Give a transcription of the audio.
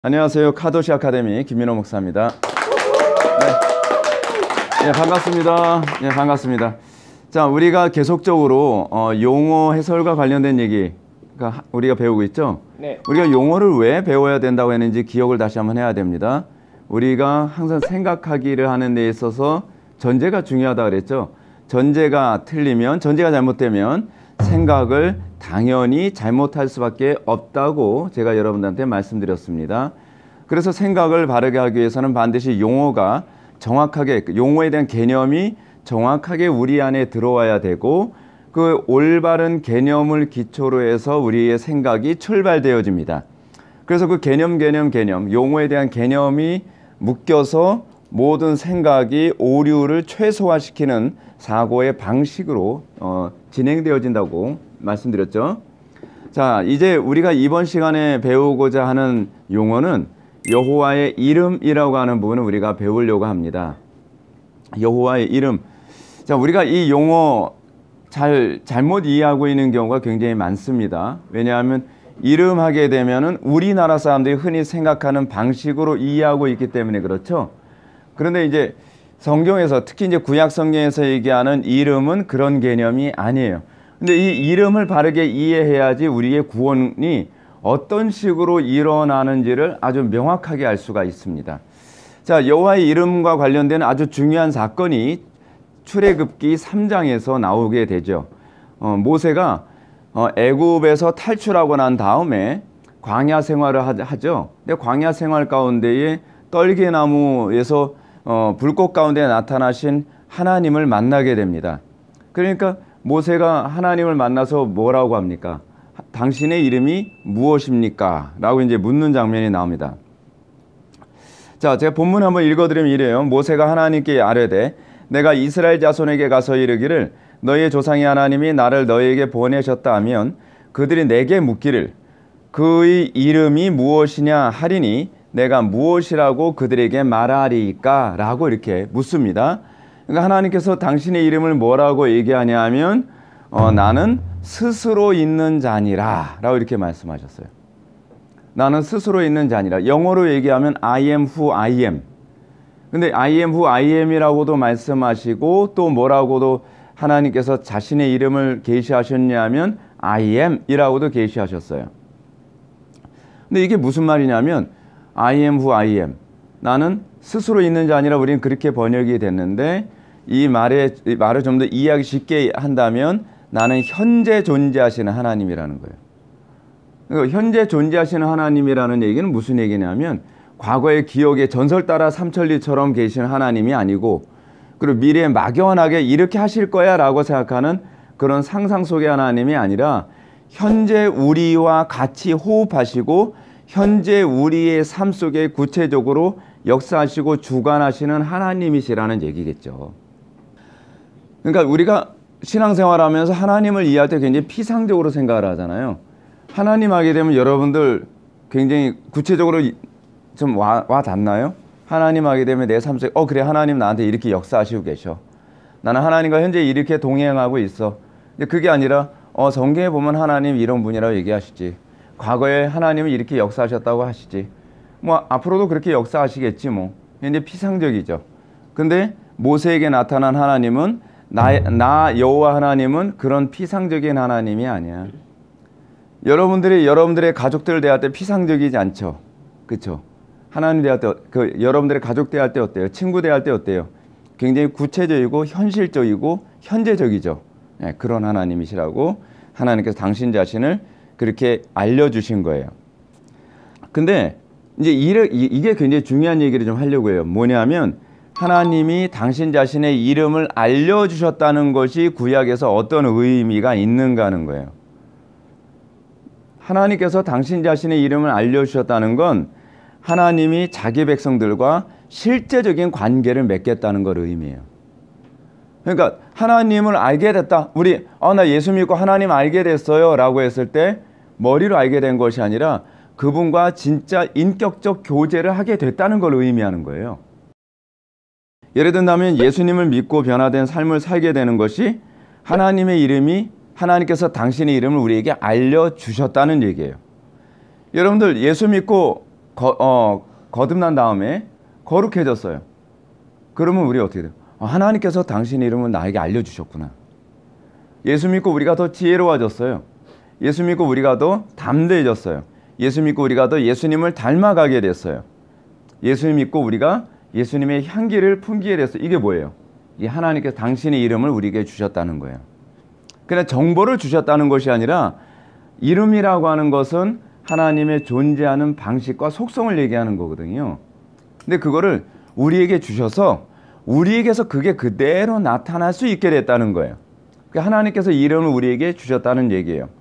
안녕하세요. 카도시 아카데미 김민호 목사입니다. 네. 네 반갑습니다. 네, 반갑습니다. 자, 우리가 계속적으로 어, 용어 해설과 관련된 얘기 그러니까 우리가 배우고 있죠? 네. 우리가 용어를 왜 배워야 된다고 했는지 기억을 다시 한번 해야 됩니다. 우리가 항상 생각하기를 하는 데 있어서 전제가 중요하다 고 그랬죠? 전제가 틀리면, 전제가 잘못되면 생각을 당연히 잘못할 수밖에 없다고 제가 여러분들한테 말씀드렸습니다. 그래서 생각을 바르게 하기 위해서는 반드시 용어가 정확하게 그 용어에 대한 개념이 정확하게 우리 안에 들어와야 되고 그 올바른 개념을 기초로 해서 우리의 생각이 출발되어집니다. 그래서 그 개념 개념 개념 용어에 대한 개념이 묶여서 모든 생각이 오류를 최소화시키는 사고의 방식으로 어, 진행되어진다고 말씀드렸죠. 자, 이제 우리가 이번 시간에 배우고자 하는 용어는 여호와의 이름이라고 하는 부분을 우리가 배우려고 합니다. 여호와의 이름. 자, 우리가 이 용어 잘 잘못 이해하고 있는 경우가 굉장히 많습니다. 왜냐하면 이름 하게 되면은 우리나라 사람들이 흔히 생각하는 방식으로 이해하고 있기 때문에 그렇죠. 그런데 이제 성경에서 특히 이제 구약 성경에서 얘기하는 이름은 그런 개념이 아니에요. 근데 이 이름을 바르게 이해해야지 우리의 구원이 어떤 식으로 일어나는지를 아주 명확하게 알 수가 있습니다. 자, 여호와의 이름과 관련된 아주 중요한 사건이 출애굽기 3장에서 나오게 되죠. 어, 모세가 어, 애굽에서 탈출하고 난 다음에 광야 생활을 하, 죠 근데 광야 생활 가운데에 떨기나무에서 어, 불꽃 가운데 나타나신 하나님을 만나게 됩니다. 그러니까 모세가 하나님을 만나서 뭐라고 합니까? 당신의 이름이 무엇입니까? 라고 이제 묻는 장면이 나옵니다. 자, 제가 본문 한번 읽어드리면 이래요. 모세가 하나님께 아뢰되 내가 이스라엘 자손에게 가서 이르기를 너희의 조상의 하나님이 나를 너희에게 보내셨다 하면 그들이 내게 묻기를 그의 이름이 무엇이냐 하리니 내가 무엇이라고 그들에게 말하리까 라고 이렇게 묻습니다. 그러니까 하나님께서 당신의 이름을 뭐라고 얘기하냐 면 어, 나는 스스로 있는 자니라 라고 이렇게 말씀하셨어요. 나는 스스로 있는 자니라. 영어로 얘기하면 I am who I am. 근데 I am who I am이라고도 말씀하시고 또 뭐라고도 하나님께서 자신의 이름을 계시하셨냐면 I am이라고도 계시하셨어요. 근데 이게 무슨 말이냐면 I am who I am. 나는 스스로 있는 자니라 우리는 그렇게 번역이 됐는데 이 말에 말을 좀 더 이해하기 쉽게 한다면 나는 현재 존재하시는 하나님이라는 거예요. 그러니까 현재 존재하시는 하나님이라는 얘기는 무슨 얘기냐면 과거의 기억의 전설 따라 삼천리처럼 계신 하나님이 아니고 그리고 미래에 막연하게 이렇게 하실 거야라고 생각하는 그런 상상 속의 하나님이 아니라 현재 우리와 같이 호흡하시고 현재 우리의 삶 속에 구체적으로 역사하시고 주관하시는 하나님이시라는 얘기겠죠. 그러니까 우리가 신앙생활하면서 하나님을 이해할 때 굉장히 피상적으로 생각을 하잖아요. 하나님 하게 되면 여러분들 굉장히 구체적으로 좀 와, 와 닿나요? 하나님 하게 되면 내 삶 속에 어 그래 하나님 나한테 이렇게 역사하시고 계셔. 나는 하나님과 현재 이렇게 동행하고 있어. 근데 그게 아니라 어 성경에 보면 하나님 이런 분이라고 얘기하시지. 과거에 하나님은 이렇게 역사하셨다고 하시지. 뭐 앞으로도 그렇게 역사하시겠지 뭐. 근데 피상적이죠. 근데 모세에게 나타난 하나님은 나, 나 여호와 하나님은 그런 피상적인 하나님이 아니야. 여러분들이 여러분들의 가족들 대할 때 피상적이지 않죠. 그렇죠? 하나님 대할 때그 여러분들의 가족 대할 때 어때요? 친구 대할 때 어때요? 굉장히 구체적이고 현실적이고 현재적이죠. 네, 그런 하나님이시라고 하나님께서 당신 자신을 그렇게 알려주신 거예요. 근데 이제 이래, 이, 게 굉장히 중요한 얘기를 좀 하려고 해요. 뭐냐면 하나님이 당신 자신의 이름을 알려주셨다는 것이 구약에서 어떤 의미가 있는가 하는 거예요. 하나님께서 당신 자신의 이름을 알려주셨다는 건 하나님이 자기 백성들과 실제적인 관계를 맺겠다는 걸 의미해요. 그러니까 하나님을 알게 됐다. 우리 아나 예수 믿고 하나님 알게 됐어요라고 했을 때 머리로 알게 된 것이 아니라 그분과 진짜 인격적 교제를 하게 됐다는 걸 의미하는 거예요. 예를 든다면 예수님을 믿고 변화된 삶을 살게 되는 것이 하나님의 이름이 하나님께서 당신의 이름을 우리에게 알려주셨다는 얘기예요. 여러분들 예수 믿고 거, 어, 거듭난 다음에 거룩해졌어요. 그러면 우리 어떻게 돼요? 어, 하나님께서 당신의 이름을 나에게 알려주셨구나. 예수 믿고 우리가 더 지혜로워졌어요. 예수 믿고 우리가 더 담대해졌어요. 예수 믿고 우리가 더 예수님을 닮아가게 됐어요. 예수 믿고 우리가 예수님의 향기를 품기에 대해서 이게 뭐예요? 이 하나님께서 당신의 이름을 우리에게 주셨다는 거예요. 그냥 정보를 주셨다는 것이 아니라 이름이라고 하는 것은 하나님의 존재하는 방식과 속성을 얘기하는 거거든요. 근데 그거를 우리에게 주셔서 우리에게서 그게 그대로 나타날 수 있게 됐다는 거예요. 그러니까 하나님께서 이름을 우리에게 주셨다는 얘기예요.